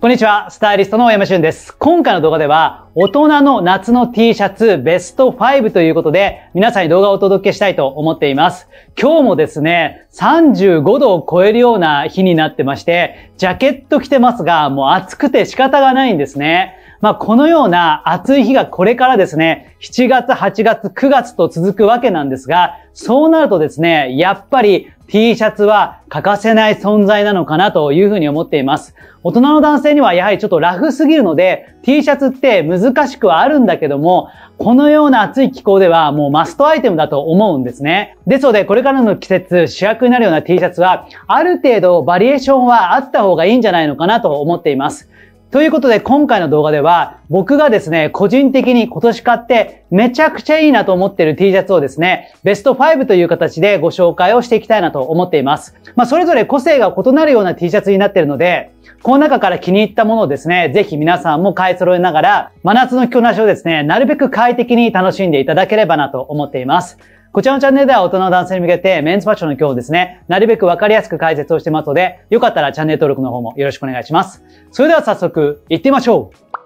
こんにちは、スタイリストの山俊です。今回の動画では、大人の夏の T シャツベスト5ということで、皆さんに動画をお届けしたいと思っています。今日もですね、35度を超えるような日になってまして、ジャケット着てますが、もう暑くて仕方がないんですね。まあ、このような暑い日がこれからですね、7月、8月、9月と続くわけなんですが、そうなるとですね、やっぱり T シャツは欠かせない存在なのかなというふうに思っています。大人の男性にはやはりちょっとラフすぎるので、T シャツって難しくはあるんだけども、このような暑い気候ではもうマストアイテムだと思うんですね。ですので、これからの季節、主役になるような T シャツは、ある程度バリエーションはあった方がいいんじゃないのかなと思っています。ということで今回の動画では僕がですね、個人的に今年買ってめちゃくちゃいいなと思ってる T シャツをですね、ベスト5という形でご紹介をしていきたいなと思っています。まあそれぞれ個性が異なるような T シャツになっているので、この中から気に入ったものをですね、ぜひ皆さんも買い揃えながら、真夏の着こなしをですね、なるべく快適に楽しんでいただければなと思っています。こちらのチャンネルでは大人の男性に向けてメンズファッションの今日ですね、なるべくわかりやすく解説をしてますので、よかったらチャンネル登録の方もよろしくお願いします。それでは早速、行ってみましょう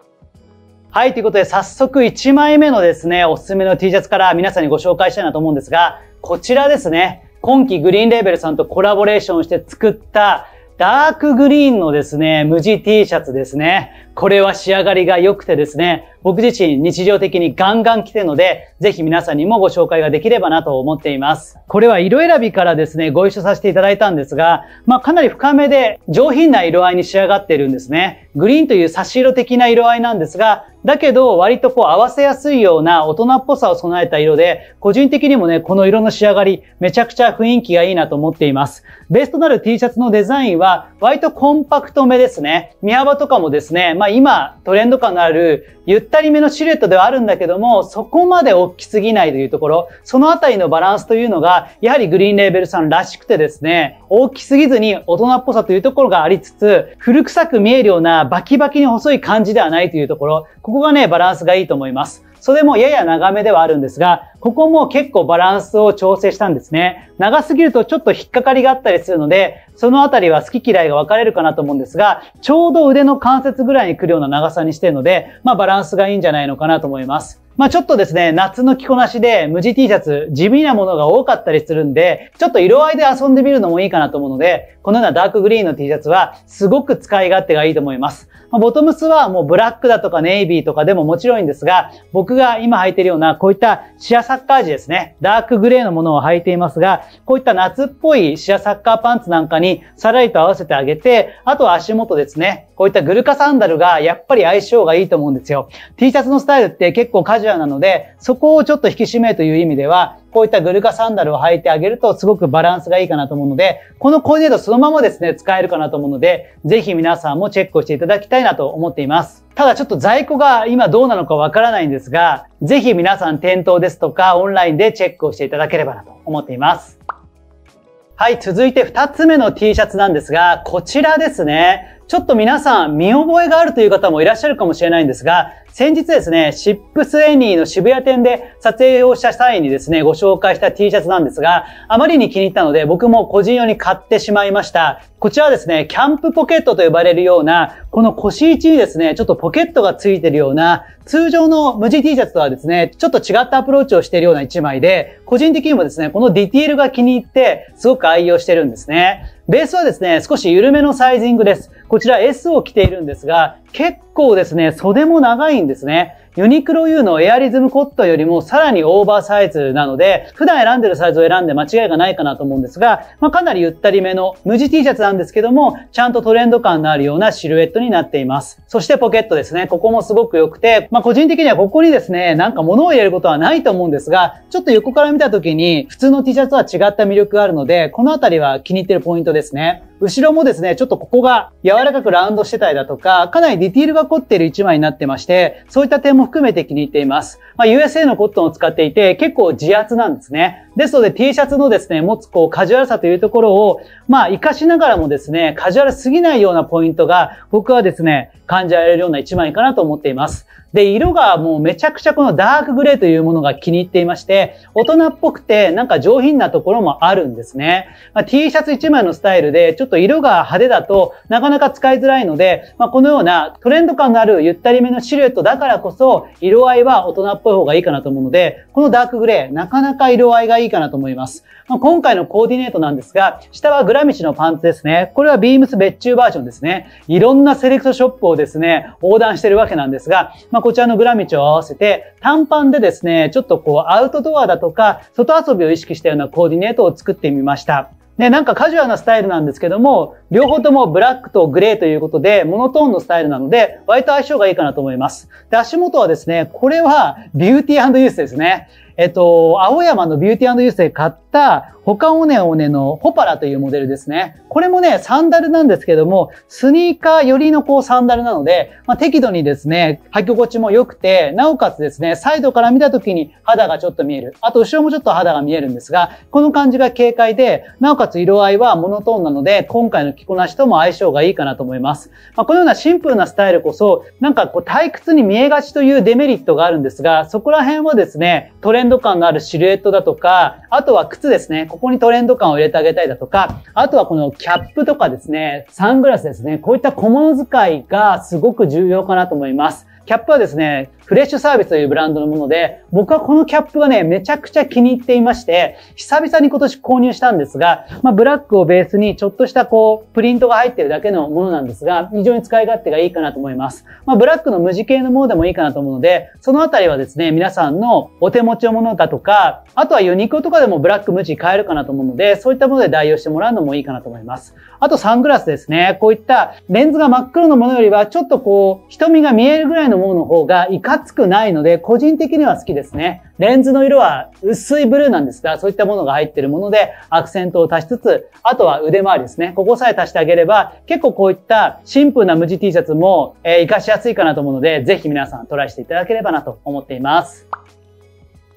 はい、ということで早速1枚目のですね、おすすめの T シャツから皆さんにご紹介したいなと思うんですが、こちらですね、今季グリーンレーベルさんとコラボレーションして作ったダークグリーンのですね、無地 T シャツですね。これは仕上がりが良くてですね、僕自身日常的にガンガン来てるので、ぜひ皆さんにもご紹介ができればなと思っています。これは色選びからですね、ご一緒させていただいたんですが、まあかなり深めで上品な色合いに仕上がってるんですね。グリーンという差し色的な色合いなんですが、だけど割とこう合わせやすいような大人っぽさを備えた色で、個人的にもね、この色の仕上がり、めちゃくちゃ雰囲気がいいなと思っています。ベースとなる T シャツのデザインは、割とコンパクトめですね。見幅とかもですね、まあ今、トレンド感のある、ゆったったりめのシルエットではあるんだけども、そこまで大きすぎないというところ、そのあたりのバランスというのが、やはりグリーンレーベルさんらしくてですね、大きすぎずに大人っぽさというところがありつつ、古臭く見えるようなバキバキに細い感じではないというところ、ここがね、バランスがいいと思います。袖もやや長めではあるんですが、ここも結構バランスを調整したんですね。長すぎるとちょっと引っかかりがあったりするので、そのあたりは好き嫌いが分かれるかなと思うんですが、ちょうど腕の関節ぐらいに来るような長さにしてるので、まあバランスがいいんじゃないのかなと思います。まあちょっとですね、夏の着こなしで無地 T シャツ、地味なものが多かったりするんで、ちょっと色合いで遊んでみるのもいいかなと思うので、このようなダークグリーンの T シャツはすごく使い勝手がいいと思います。まあ、ボトムスはもうブラックだとかネイビーとかでももちろんいいんですが、僕が今履いているようなこういったシアサッカー時ですね、ダークグレーのものを履いていますが、こういった夏っぽいシアサッカーパンツなんかにさらりと合わせてあげて、あとは足元ですね、こういったグルカサンダルがやっぱり相性がいいと思うんですよ。T シャツのスタイルって結構カジュジアなので、そこをちょっと引き締めという意味では、こういったグルカサンダルを履いてあげるとすごくバランスがいいかなと思うので、このコーディネートそのままですね、使えるかなと思うので、ぜひ皆さんもチェックをしていただきたいなと思っています。ただちょっと在庫が今どうなのかわからないんですが、ぜひ皆さん店頭ですとかオンラインでチェックをしていただければなと思っています。はい、続いて2つ目の T シャツなんですが、こちらですね。ちょっと皆さん見覚えがあるという方もいらっしゃるかもしれないんですが、先日ですね、シップスエニーの渋谷店で撮影をした際にですね、ご紹介した T シャツなんですが、あまりに気に入ったので僕も個人用に買ってしまいました。こちらはですね、キャンプポケットと呼ばれるような、この腰位置にですね、ちょっとポケットがついてるような、通常の無地 T シャツとはですね、ちょっと違ったアプローチをしているような一枚で、個人的にもですね、このディティールが気に入って、すごく愛用してるんですね。ベースはですね、少し緩めのサイジングです。こちら S を着ているんですが、結構ですね、袖も長いんですね。ユニクロ U のエアリズムコットよりもさらにオーバーサイズなので、普段選んでるサイズを選んで間違いがないかなと思うんですが、まあ、かなりゆったりめの無地 T シャツなんですけども、ちゃんとトレンド感のあるようなシルエットになっています。そしてポケットですね。ここもすごく良くて、まあ、個人的にはここにですね、なんか物を入れることはないと思うんですが、ちょっと横から見た時に普通の T シャツは違った魅力があるので、このあたりは気に入ってるポイントですね。後ろもですね、ちょっとここが柔らかくラウンドしてたりだとか、かなりディティールが凝っている一枚になってまして、そういった点も含めて気に入っています。まあ、USA のコットンを使っていて、結構自圧なんですね。ですので T シャツのですね、持つこうカジュアルさというところを、まあ、活かしながらもですね、カジュアルすぎないようなポイントが、僕はですね、感じられるような一枚かなと思っています。で、色がもうめちゃくちゃこのダークグレーというものが気に入っていまして、大人っぽくてなんか上品なところもあるんですね。まあ、T シャツ1枚のスタイルで、ちょっと色が派手だとなかなか使いづらいので、まあ、このようなトレンド感のあるゆったりめのシルエットだからこそ、色合いは大人っぽい方がいいかなと思うので、このダークグレー、なかなか色合いがいいかなと思います。まあ、今回のコーディネートなんですが、下はグラミチのパンツですね。これはビームス別注バージョンですね。いろんなセレクトショップをですね、横断してるわけなんですが、まあこちらのグラミチを合わせて、短パンでですね、ちょっとこう、アウトドアだとか、外遊びを意識したようなコーディネートを作ってみました。ね、なんかカジュアルなスタイルなんですけども、両方ともブラックとグレーということで、モノトーンのスタイルなので、割と相性がいいかなと思います。で、足元はですね、これはビューティーユースですね。えっと、青山のビューティーユースで買った、ホカオネオネのホパラというモデルですね。これもね、サンダルなんですけども、スニーカーよりのこうサンダルなので、まあ、適度にですね、履き心地も良くて、なおかつですね、サイドから見た時に肌がちょっと見える。あと、後ろもちょっと肌が見えるんですが、この感じが軽快で、なおかつ色合いはモノトーンなので、今回の着こなしとも相性がいいかなと思います。まあ、このようなシンプルなスタイルこそ、なんかこう退屈に見えがちというデメリットがあるんですが、そこら辺はですね、トレンンド感のあるシルエットだとか、あとは靴ですね。ここにトレンド感を入れてあげたいだとか、あとはこのキャップとかですね、サングラスですね。こういった小物使いがすごく重要かなと思います。キャップはですね、フレッシュサービスというブランドのもので、僕はこのキャップがね、めちゃくちゃ気に入っていまして、久々に今年購入したんですが、まあ、ブラックをベースにちょっとしたこう、プリントが入ってるだけのものなんですが、非常に使い勝手がいいかなと思います。まあ、ブラックの無地系のものでもいいかなと思うので、そのあたりはですね、皆さんのお手持ちのものだとか、あとはユニコとかでもブラック無地買えるかなと思うので、そういったもので代用してもらうのもいいかなと思います。あとサングラスですね。こういったレンズが真っ黒のものよりは、ちょっとこう、瞳が見えるぐらいのものの方が、いか暑くないので、個人的には好きですね。レンズの色は薄いブルーなんですが、そういったものが入ってるもので、アクセントを足しつつ、あとは腕回りですね。ここさえ足してあげれば、結構こういったシンプルな無地 T シャツも、えー、活かしやすいかなと思うので、ぜひ皆さんトライしていただければなと思っています。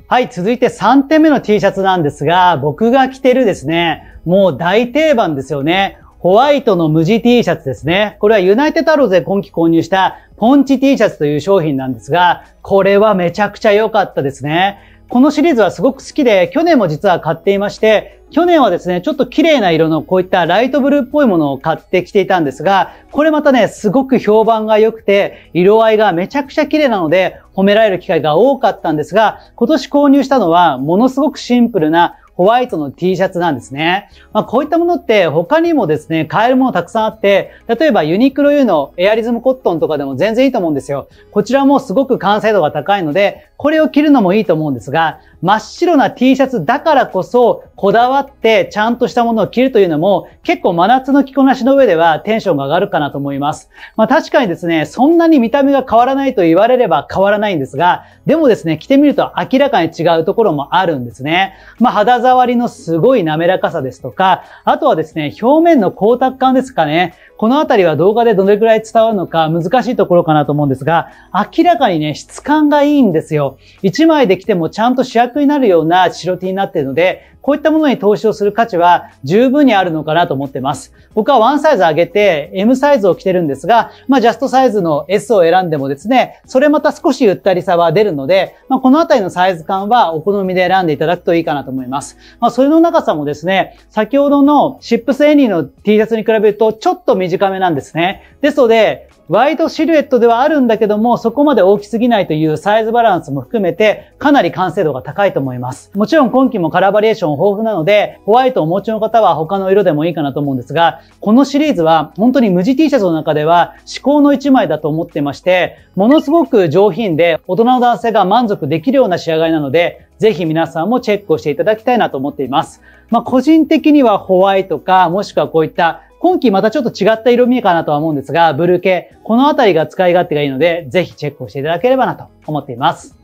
はい、続いて3点目の T シャツなんですが、僕が着てるですね、もう大定番ですよね。ホワイトの無地 T シャツですね。これはユナイテッドアローズで今季購入したポンチ T シャツという商品なんですが、これはめちゃくちゃ良かったですね。このシリーズはすごく好きで、去年も実は買っていまして、去年はですね、ちょっと綺麗な色のこういったライトブルーっぽいものを買ってきていたんですが、これまたね、すごく評判が良くて、色合いがめちゃくちゃ綺麗なので、褒められる機会が多かったんですが、今年購入したのは、ものすごくシンプルなホワイトの T シャツなんですね。まあ、こういったものって他にもですね、買えるものたくさんあって、例えばユニクロ U のエアリズムコットンとかでも全然いいと思うんですよ。こちらもすごく完成度が高いので、これを着るのもいいと思うんですが、真っ白な T シャツだからこそ、こだわってちゃんとしたものを着るというのも、結構真夏の着こなしの上ではテンションが上がるかなと思います。まあ確かにですね、そんなに見た目が変わらないと言われれば変わらないんですが、でもですね、着てみると明らかに違うところもあるんですね。まあ肌触りのすごい滑らかさですとか、あとはですね、表面の光沢感ですかね。このあたりは動画でどれくらい伝わるのか難しいところかなと思うんですが、明らかにね、質感がいいんですよ。1枚できてもちゃんと主役になるような白 T になっているので、こういったものに投資をする価値は十分にあるのかなと思ってます。僕はワンサイズ上げて M サイズを着てるんですが、まあジャストサイズの S を選んでもですね、それまた少しゆったりさは出るので、まあこのあたりのサイズ感はお好みで選んでいただくといいかなと思います。まあそれの長さもですね、先ほどのシップスエニーの T シャツに比べるとちょっと短短めなんですね。ですので、ワイドシルエットではあるんだけども、そこまで大きすぎないというサイズバランスも含めて、かなり完成度が高いと思います。もちろん今季もカラーバリエーション豊富なので、ホワイトをお持ちの方は他の色でもいいかなと思うんですが、このシリーズは本当に無地 T シャツの中では至高の一枚だと思ってまして、ものすごく上品で大人の男性が満足できるような仕上がりなので、ぜひ皆さんもチェックをしていただきたいなと思っています。まあ、個人的にはホワイトか、もしくはこういった今期またちょっと違った色味かなとは思うんですが、ブルー系、このあたりが使い勝手がいいので、ぜひチェックをしていただければなと思っています。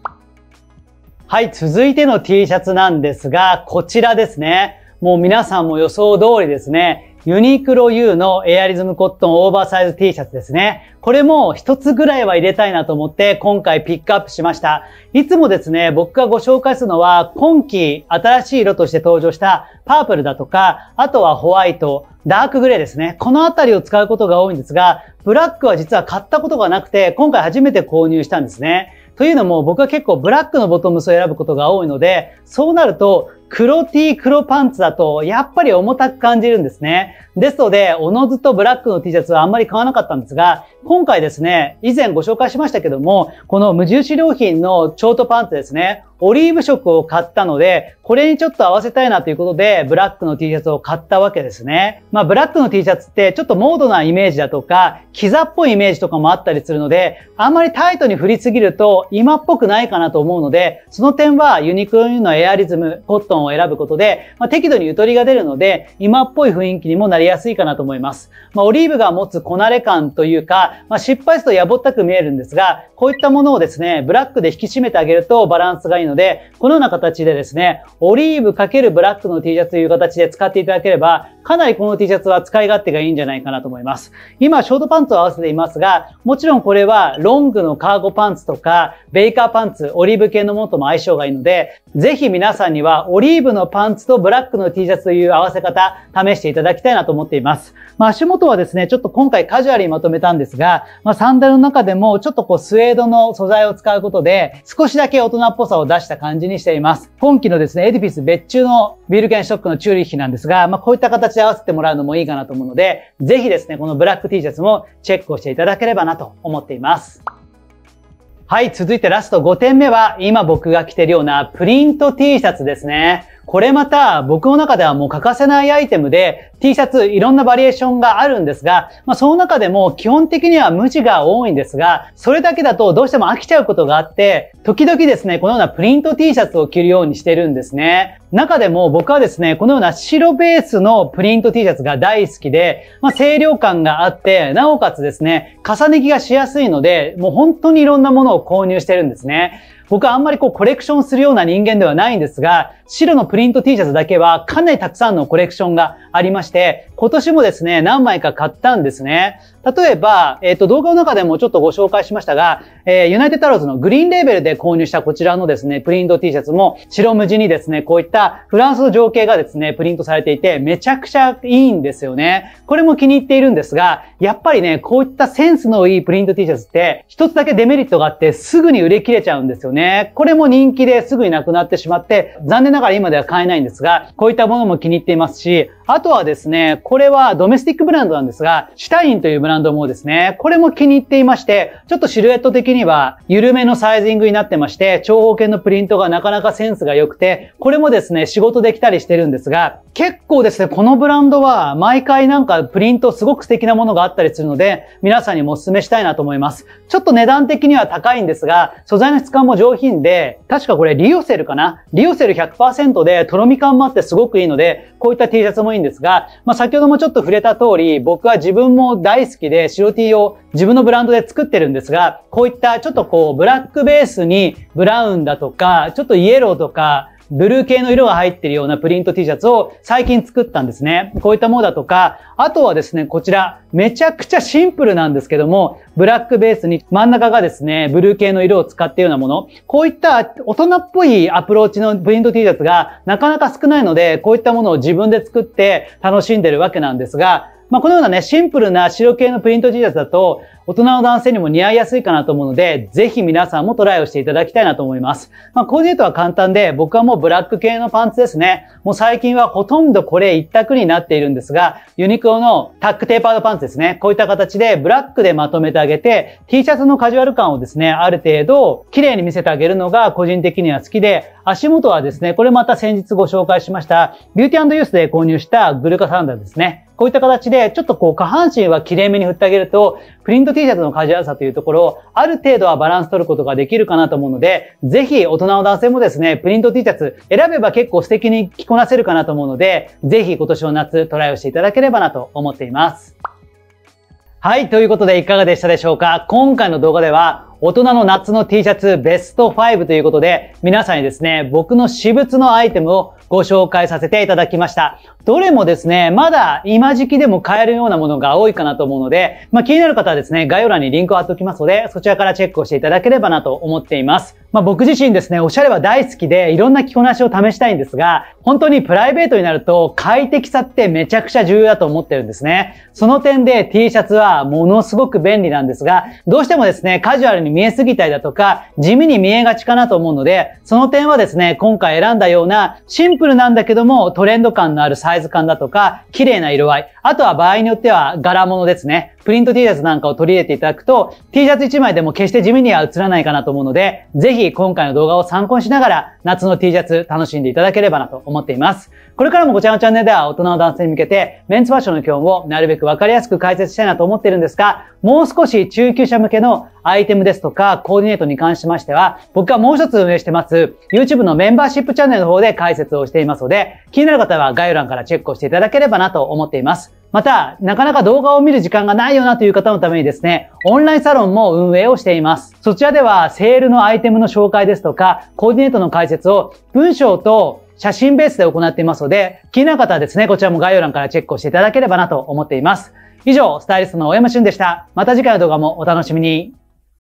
はい、続いての T シャツなんですが、こちらですね。もう皆さんも予想通りですね。ユニクロ U のエアリズムコットンオーバーサイズ T シャツですね。これも一つぐらいは入れたいなと思って今回ピックアップしました。いつもですね、僕がご紹介するのは今季新しい色として登場したパープルだとか、あとはホワイト、ダークグレーですね。このあたりを使うことが多いんですが、ブラックは実は買ったことがなくて、今回初めて購入したんですね。というのも僕は結構ブラックのボトムスを選ぶことが多いので、そうなると黒 T、黒パンツだと、やっぱり重たく感じるんですね。ですので、おのずとブラックの T シャツはあんまり買わなかったんですが、今回ですね、以前ご紹介しましたけども、この無印良品のショートパンツですね、オリーブ色を買ったので、これにちょっと合わせたいなということで、ブラックの T シャツを買ったわけですね。まあ、ブラックの T シャツってちょっとモードなイメージだとか、キザっぽいイメージとかもあったりするので、あんまりタイトに振りすぎると今っぽくないかなと思うので、その点はユニクロのエアリズム、コットンを選ぶことで、まあ、適度にゆとりが出るので、今っぽい雰囲気にもなりやすいかなと思います。まあ、オリーブが持つこなれ感というか、まあ、失敗するとやぼったく見えるんですが、こういったものをですね、ブラックで引き締めてあげるとバランスがいいので、このような形でですね、オリーブ×ブラックの T シャツという形で使っていただければ、かなりこの T シャツは使い勝手がいいんじゃないかなと思います。今、ショートパンツを合わせていますが、もちろんこれはロングのカーゴパンツとか、ベイカーパンツ、オリーブ系のものとも相性がいいので、ぜひ皆さんにはオリーブのパンツとブラックの T シャツという合わせ方、試していただきたいなと思っています。まあ、足元はですね、ちょっと今回カジュアルにまとめたんですが、まあ、サンダルの中でもちょっとこうスウェードの素材を使うことで、少しだけ大人っぽさを出した感じにしています。今季のですね、エディフィス別注のビルケンショックのチューリッヒなんですが、まあ、こういった形で合わせてもらうのもいいかなと思うので、ぜひですね、このブラック T シャツもチェックをしていただければなと思っています。はい、続いてラスト5点目は、今僕が着てるようなプリント T シャツですね。これまた僕の中ではもう欠かせないアイテムで T シャツいろんなバリエーションがあるんですが、まあ、その中でも基本的には無地が多いんですが、それだけだとどうしても飽きちゃうことがあって、時々ですね、このようなプリント T シャツを着るようにしてるんですね。中でも僕はですね、このような白ベースのプリント T シャツが大好きで、まあ、清涼感があって、なおかつですね、重ね着がしやすいので、もう本当にいろんなものを購入してるんですね。僕はあんまりこうコレクションするような人間ではないんですが、白のプリント T シャツだけはかなりたくさんのコレクションがありまして、今年もですね、何枚か買ったんですね。例えば、えっ、ー、と、動画の中でもちょっとご紹介しましたが、えー、ユナイテッドアローズのグリーンレーベルで購入したこちらのですね、プリント T シャツも白無地にですね、こういったフランスの情景がですね、プリントされていて、めちゃくちゃいいんですよね。これも気に入っているんですが、やっぱりね、こういったセンスのいいプリント T シャツって、一つだけデメリットがあって、すぐに売れ切れちゃうんですよね。これも人気ですぐになくなってしまって、残念ながら今では買えないんですが、こういったものも気に入っていますし、あとはですね、これはドメスティックブランドなんですが、シュタインというブランドもですね、これも気に入っていまして、ちょっとシルエット的には緩めのサイジングになってまして、長方形のプリントがなかなかセンスが良くて、これもですね、仕事できたりしてるんですが、結構ですね、このブランドは毎回なんかプリントすごく素敵なものがあったりするので、皆さんにもお勧めしたいなと思います。ちょっと値段的には高いんですが、素材の質感も上品で、確かこれリオセルかなリオセル100%でとろみ感もあってすごくいいので、こういった T シャツももいいんですが、まあ、先ほどもちょっと触れた通り、僕は自分も大好きで白 T を自分のブランドで作ってるんですが、こういったちょっとこう、ブラックベースにブラウンだとか、ちょっとイエローとか、ブルー系の色が入ってるようなプリント T シャツを最近作ったんですね。こういったものだとか、あとはですね、こちら、めちゃくちゃシンプルなんですけども、ブラックベースに真ん中がですね、ブルー系の色を使ったようなもの、こういった大人っぽいアプローチのプリント T シャツがなかなか少ないので、こういったものを自分で作って楽しんでるわけなんですが、まあ、このようなね、シンプルな白系のプリント T シャツだと、大人の男性にも似合いやすいかなと思うので、ぜひ皆さんもトライをしていただきたいなと思います。まあ、コーディネートは簡単で、僕はもうブラック系のパンツですね。もう最近はほとんどこれ一択になっているんですが、ユニクロのタックテーパードパンツですね。こういった形でブラックでまとめてあげて、T シャツのカジュアル感をですね、ある程度綺麗に見せてあげるのが個人的には好きで、足元はですね、これまた先日ご紹介しました、ビューティーユースで購入したグルカサンダルですね。こういった形で、ちょっとこう、下半身はきれいめに振ってあげると、プリント T シャツのカジュアルさというところを、ある程度はバランス取ることができるかなと思うので、ぜひ大人の男性もですね、プリント T シャツ選べば結構素敵に着こなせるかなと思うので、ぜひ今年の夏トライをしていただければなと思っています。はい、ということでいかがでしたでしょうか今回の動画では、大人の夏の T シャツベスト5ということで、皆さんにですね、僕の私物のアイテムをご紹介させていただきました。どれもですね、まだ今時期でも買えるようなものが多いかなと思うので、まあ、気になる方はですね、概要欄にリンクを貼っておきますので、そちらからチェックをしていただければなと思っています。まあ、僕自身ですね、おしゃれは大好きで、いろんな着こなしを試したいんですが、本当にプライベートになると快適さってめちゃくちゃ重要だと思ってるんですね。その点で T シャツはものすごく便利なんですが、どうしてもですね、カジュアルに見えすぎたりだとか、地味に見えがちかなと思うので、その点はですね、今回選んだようなシンンプルなんだけども、トレンド感のあるサイズ感だとか、綺麗な色合い。あとは場合によっては柄物ですね。プリント T シャツなんかを取り入れていただくと、T シャツ1枚でも決して地味には映らないかなと思うので、ぜひ今回の動画を参考にしながら、夏の T シャツ楽しんでいただければなと思っています。これからもこちらのチャンネルでは大人の男性に向けて、メンツファッションの基本をなるべくわかりやすく解説したいなと思っているんですが、もう少し中級者向けのアイテムですとか、コーディネートに関しましては、僕がもう一つ運営してます、YouTube のメンバーシップチャンネルの方で解説をしていますので、気になる方は概要欄からチェックをしていただければなと思っています。また、なかなか動画を見る時間がないよなという方のためにですね、オンラインサロンも運営をしています。そちらでは、セールのアイテムの紹介ですとか、コーディネートの解説を文章と写真ベースで行っていますので、気になる方はですね、こちらも概要欄からチェックをしていただければなと思っています。以上、スタイリストの大山俊でした。また次回の動画もお楽しみに。